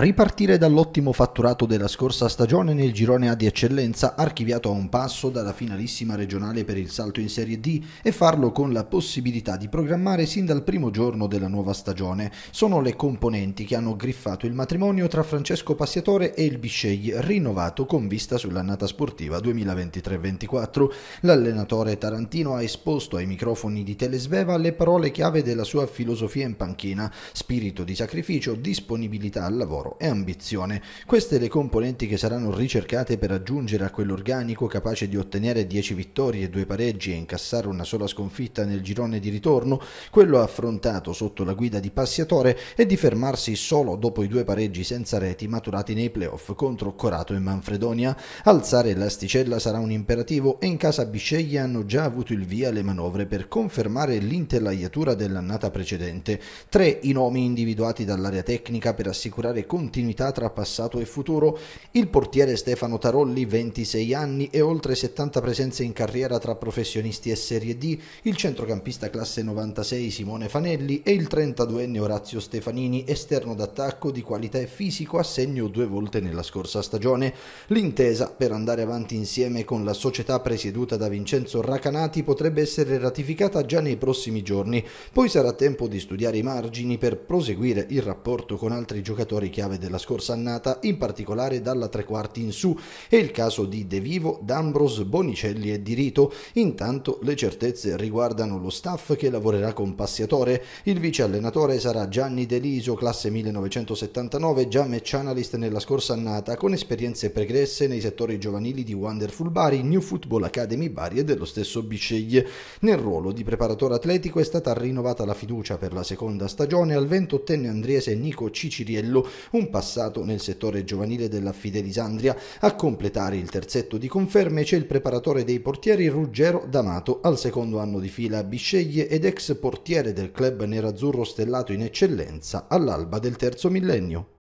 Ripartire dall'ottimo fatturato della scorsa stagione nel girone A di eccellenza, archiviato a un passo dalla finalissima regionale per il salto in Serie D e farlo con la possibilità di programmare sin dal primo giorno della nuova stagione, sono le componenti che hanno griffato il matrimonio tra Francesco Passiatore e il Biscegli, rinnovato con vista sull'annata sportiva 2023-24. L'allenatore tarantino ha esposto ai microfoni di Telesveva le parole chiave della sua filosofia in panchina, spirito di sacrificio, disponibilità al lavoro lavoro e ambizione. Queste le componenti che saranno ricercate per aggiungere a quell'organico capace di ottenere 10 vittorie e 2 pareggi e incassare una sola sconfitta nel girone di ritorno, quello affrontato sotto la guida di Passiatore e di fermarsi solo dopo i due pareggi senza reti maturati nei playoff contro Corato e Manfredonia. Alzare l'asticella sarà un imperativo e in casa Bisceglie hanno già avuto il via le manovre per confermare l'intelaiatura dell'annata precedente. Tre i nomi individuati dall'area tecnica per assicurare con continuità tra passato e futuro, il portiere Stefano Tarolli, 26 anni e oltre 70 presenze in carriera tra professionisti e Serie D, il centrocampista classe 96 Simone Fanelli e il 32enne Orazio Stefanini, esterno d'attacco di qualità e fisico a segno due volte nella scorsa stagione. L'intesa per andare avanti insieme con la società presieduta da Vincenzo Racanati potrebbe essere ratificata già nei prossimi giorni, poi sarà tempo di studiare i margini per proseguire il rapporto con altri giocatori che chiave della scorsa annata, in particolare dalla tre quarti in su. È il caso di De Vivo, D'Ambros, Bonicelli e Di Rito. Intanto le certezze riguardano lo staff che lavorerà con Passiatore. Il vice allenatore sarà Gianni Deliso, classe 1979, già match analyst nella scorsa annata, con esperienze pregresse nei settori giovanili di Wonderful Bari, New Football Academy Bari e dello stesso Bisceglie. Nel ruolo di preparatore atletico è stata rinnovata la fiducia per la seconda stagione al 28enne andriese Nico Ciciriello, un passato nel settore giovanile della Fidelisandria. A completare il terzetto di conferme c'è il preparatore dei portieri Ruggero D'Amato, al secondo anno di fila a Bisceglie ed ex portiere del club nerazzurro stellato in eccellenza all'alba del terzo millennio.